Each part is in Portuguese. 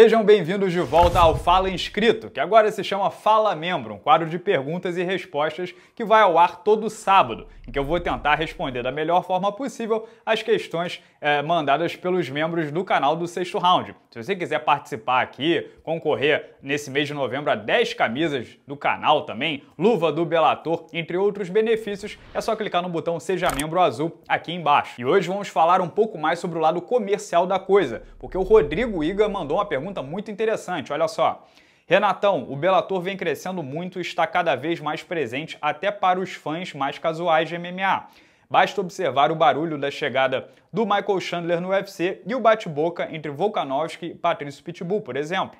Sejam bem-vindos de volta ao Fala Inscrito, que agora se chama Fala Membro, um quadro de perguntas e respostas que vai ao ar todo sábado, em que eu vou tentar responder da melhor forma possível as questões eh, mandadas pelos membros do canal do Sexto Round. Se você quiser participar aqui, concorrer nesse mês de novembro a 10 camisas do canal também, luva do Belator, entre outros benefícios, é só clicar no botão Seja Membro Azul aqui embaixo. E hoje vamos falar um pouco mais sobre o lado comercial da coisa, porque o Rodrigo Iga mandou uma pergunta pergunta muito interessante, olha só. Renatão, o Bellator vem crescendo muito e está cada vez mais presente até para os fãs mais casuais de MMA. Basta observar o barulho da chegada do Michael Chandler no UFC e o bate-boca entre Volkanovski e Patrício Pitbull, por exemplo.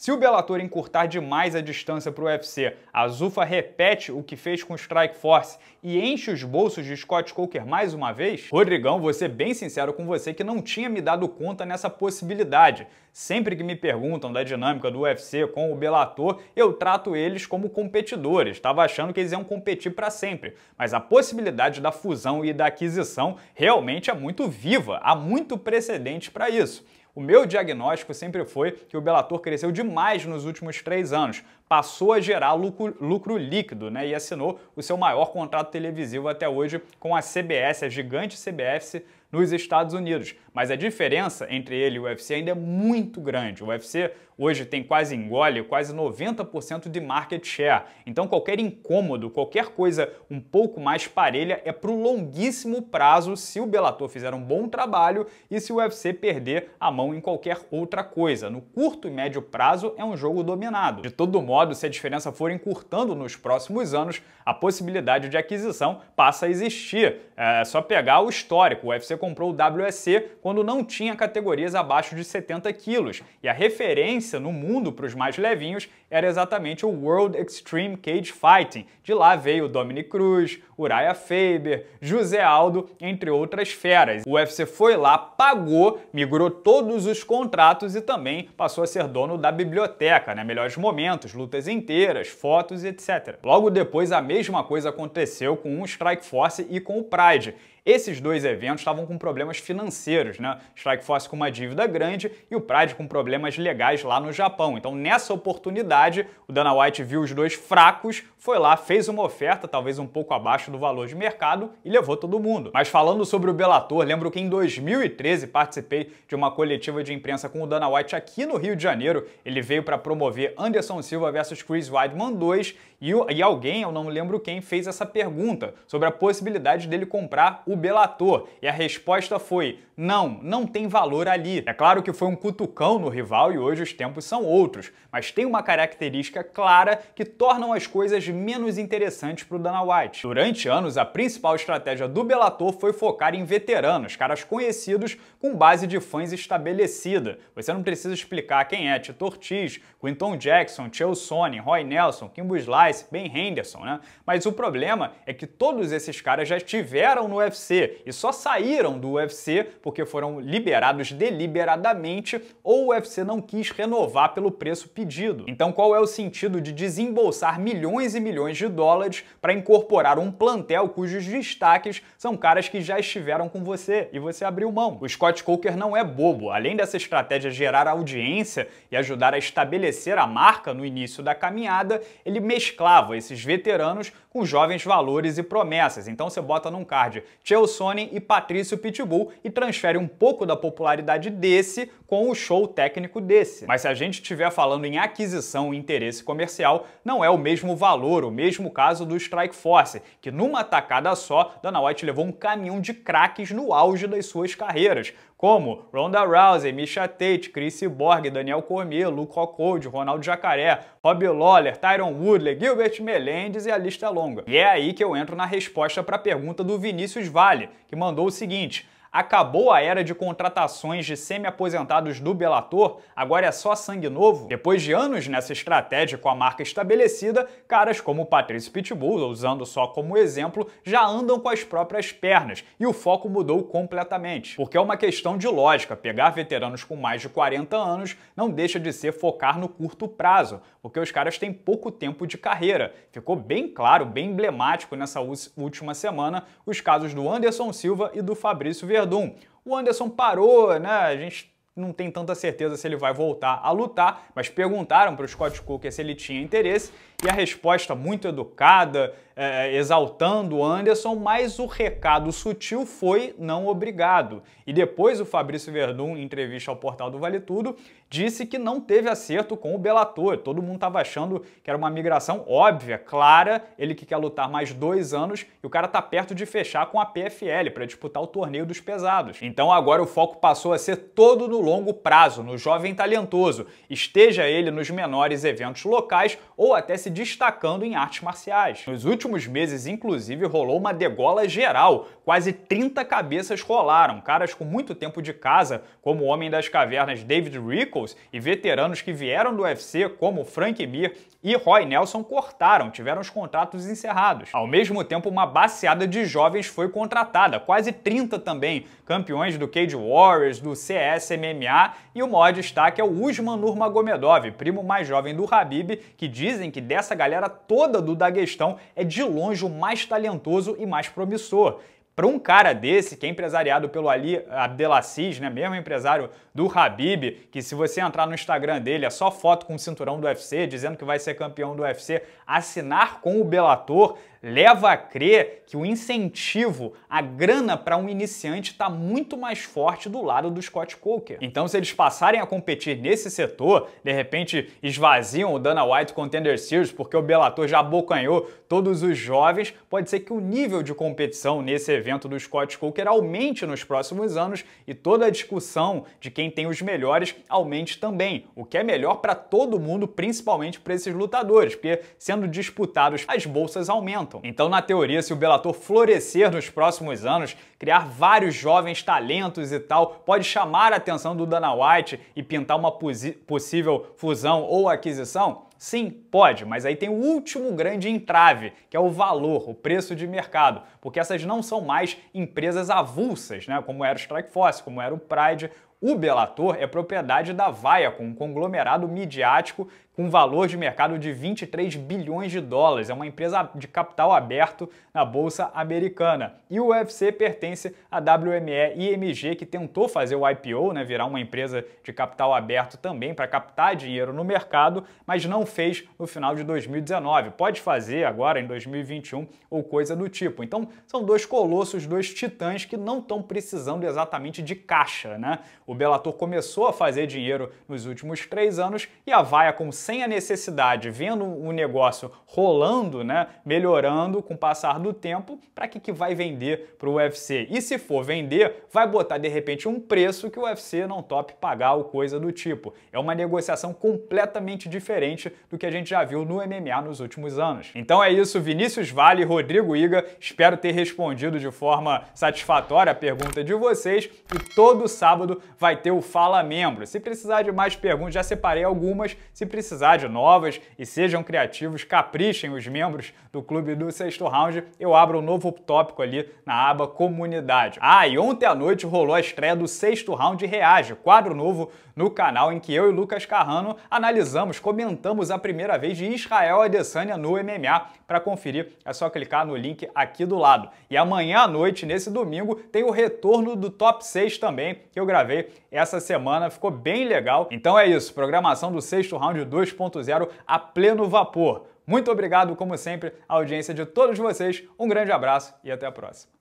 Se o Bellator encurtar demais a distância para o UFC, a Zufa repete o que fez com o Strike Force e enche os bolsos de Scott Coker mais uma vez? Rodrigão, vou ser bem sincero com você que não tinha me dado conta nessa possibilidade. Sempre que me perguntam da dinâmica do UFC com o Bellator, eu trato eles como competidores. Estava achando que eles iam competir para sempre, mas a possibilidade da fusão e da aquisição realmente é muito viva, há muito precedente para isso. O meu diagnóstico sempre foi que o Bellator cresceu demais nos últimos três anos passou a gerar lucro, lucro líquido né, e assinou o seu maior contrato televisivo até hoje com a CBS, a gigante CBS nos Estados Unidos. Mas a diferença entre ele e o UFC ainda é muito grande. O UFC hoje tem quase engole, quase 90% de market share. Então qualquer incômodo, qualquer coisa um pouco mais parelha é para o longuíssimo prazo se o Bellator fizer um bom trabalho e se o UFC perder a mão em qualquer outra coisa. No curto e médio prazo é um jogo dominado. De todo modo, modo, se a diferença for encurtando nos próximos anos, a possibilidade de aquisição passa a existir. É, é só pegar o histórico. O UFC comprou o WSC quando não tinha categorias abaixo de 70 quilos. E a referência no mundo para os mais levinhos era exatamente o World Extreme Cage Fighting. De lá veio o Dominic Cruz, Uriah Faber, José Aldo, entre outras feras. O UFC foi lá, pagou, migrou todos os contratos e também passou a ser dono da biblioteca, né? Melhores momentos, lutas inteiras, fotos, etc. Logo depois, a mesma coisa aconteceu com o Strike Force e com o Pride, esses dois eventos estavam com problemas financeiros, né? Strikeforce com uma dívida grande e o Pride com problemas legais lá no Japão. Então, nessa oportunidade, o Dana White viu os dois fracos, foi lá, fez uma oferta, talvez um pouco abaixo do valor de mercado, e levou todo mundo. Mas falando sobre o Bellator, lembro que em 2013 participei de uma coletiva de imprensa com o Dana White aqui no Rio de Janeiro. Ele veio para promover Anderson Silva versus Chris Weidman 2 e, e alguém, eu não lembro quem, fez essa pergunta sobre a possibilidade dele comprar o Belator e a resposta foi: não, não tem valor ali. É claro que foi um cutucão no rival e hoje os tempos são outros, mas tem uma característica clara que tornam as coisas menos interessantes para o Dana White. Durante anos, a principal estratégia do Belator foi focar em veteranos, caras conhecidos com base de fãs estabelecida. Você não precisa explicar quem é Tito Ortiz, Quinton Jackson, Chael Sonnen, Roy Nelson, Kimbo Slice, Ben Henderson, né? Mas o problema é que todos esses caras já estiveram no UFC UFC e só saíram do UFC porque foram liberados deliberadamente ou o UFC não quis renovar pelo preço pedido. Então, qual é o sentido de desembolsar milhões e milhões de dólares para incorporar um plantel cujos destaques são caras que já estiveram com você e você abriu mão? O Scott Coker não é bobo. Além dessa estratégia gerar audiência e ajudar a estabelecer a marca no início da caminhada, ele mesclava esses veteranos com jovens valores e promessas. Então você bota num card Chelsone e Patrício Pitbull e transfere um pouco da popularidade desse com o show técnico desse. Mas se a gente estiver falando em aquisição e interesse comercial, não é o mesmo valor, o mesmo caso do Strike Force, que numa tacada só, Dana White levou um caminhão de craques no auge das suas carreiras, como Ronda Rousey, Misha Tate, Chris Borg, Daniel Cormier, Luke Rockhold, Ronaldo Jacaré, Rob Lawler, Tyron Woodley, Gilbert Melendez e a lista é longa longa. E é aí que eu entro na resposta para a pergunta do Vinícius Vale, que mandou o seguinte: Acabou a era de contratações de semi-aposentados do Bellator, agora é só sangue novo? Depois de anos nessa estratégia com a marca estabelecida, caras como o Patrício Pitbull, usando só como exemplo, já andam com as próprias pernas, e o foco mudou completamente. Porque é uma questão de lógica, pegar veteranos com mais de 40 anos não deixa de ser focar no curto prazo, porque os caras têm pouco tempo de carreira. Ficou bem claro, bem emblemático nessa última semana, os casos do Anderson Silva e do Fabrício Vieira Verdun. O Anderson parou, né? A gente não tem tanta certeza se ele vai voltar a lutar, mas perguntaram para o Scott Coker se ele tinha interesse e a resposta muito educada, é, exaltando o Anderson, mas o recado sutil foi não obrigado. E depois o Fabrício Verdun, em entrevista ao Portal do Vale Tudo, disse que não teve acerto com o Bellator. Todo mundo estava achando que era uma migração óbvia, clara, ele que quer lutar mais dois anos e o cara tá perto de fechar com a PFL para disputar o torneio dos pesados. Então agora o foco passou a ser todo no longo prazo, no jovem talentoso, esteja ele nos menores eventos locais ou até se destacando em artes marciais. Nos últimos meses, inclusive, rolou uma degola geral, quase 30 cabeças rolaram, caras com muito tempo de casa, como o Homem das Cavernas David Rico e veteranos que vieram do UFC, como Frank Mir e Roy Nelson, cortaram, tiveram os contratos encerrados. Ao mesmo tempo, uma baseada de jovens foi contratada, quase 30 também, campeões do Cage Warriors, do CSMMA, e o maior destaque é o Usman Nurmagomedov, primo mais jovem do Habib, que dizem que dessa galera toda do Daguestão é de longe o mais talentoso e mais promissor. Para um cara desse, que é empresariado pelo Ali Abdelaziz, né, mesmo empresário do Habib, que se você entrar no Instagram dele, é só foto com o cinturão do UFC, dizendo que vai ser campeão do UFC, assinar com o Bellator, leva a crer que o incentivo, a grana para um iniciante está muito mais forte do lado do Scott Coker. Então, se eles passarem a competir nesse setor, de repente esvaziam o Dana White Contender Series porque o Bellator já abocanhou todos os jovens, pode ser que o nível de competição nesse evento do Scott Coker aumente nos próximos anos e toda a discussão de quem tem os melhores aumente também, o que é melhor para todo mundo, principalmente para esses lutadores, porque sendo disputados as bolsas aumentam aumentam. Então, na teoria, se o Bellator florescer nos próximos anos, criar vários jovens talentos e tal, pode chamar a atenção do Dana White e pintar uma possível fusão ou aquisição? Sim, pode, mas aí tem o último grande entrave, que é o valor, o preço de mercado, porque essas não são mais empresas avulsas, né? como era o Strikeforce, como era o Pride. O Bellator é propriedade da Viacom, um conglomerado midiático com um valor de mercado de 23 bilhões de dólares. É uma empresa de capital aberto na bolsa americana. E o UFC pertence à WME IMG, que tentou fazer o IPO, né, virar uma empresa de capital aberto também para captar dinheiro no mercado, mas não fez no final de 2019. Pode fazer agora em 2021 ou coisa do tipo. Então, são dois colossos, dois titãs que não estão precisando exatamente de caixa, né? O Bellator começou a fazer dinheiro nos últimos três anos e a Vaia, como sem a necessidade, vendo o negócio rolando, né, melhorando com o passar do tempo, para que, que vai vender para o UFC? E se for vender, vai botar de repente um preço que o UFC não tope pagar ou coisa do tipo. É uma negociação completamente diferente do que a gente já viu no MMA nos últimos anos. Então é isso, Vinícius Vale Rodrigo Iga. Espero ter respondido de forma satisfatória a pergunta de vocês. E todo sábado vai ter o Fala Membro. Se precisar de mais perguntas, já separei algumas. Se precisar precisar de novas e sejam criativos, caprichem os membros do clube do sexto round. Eu abro um novo tópico ali na aba comunidade. Ah, e ontem à noite rolou a estreia do sexto round Reage, quadro novo no canal em que eu e Lucas Carrano analisamos, comentamos a primeira vez de Israel Adesanya no MMA. Para conferir, é só clicar no link aqui do lado. E amanhã à noite, nesse domingo, tem o retorno do Top 6 também, que eu gravei essa semana, ficou bem legal. Então é isso, programação do sexto round 2 2.0 a pleno vapor. Muito obrigado, como sempre, à audiência de todos vocês. Um grande abraço e até a próxima.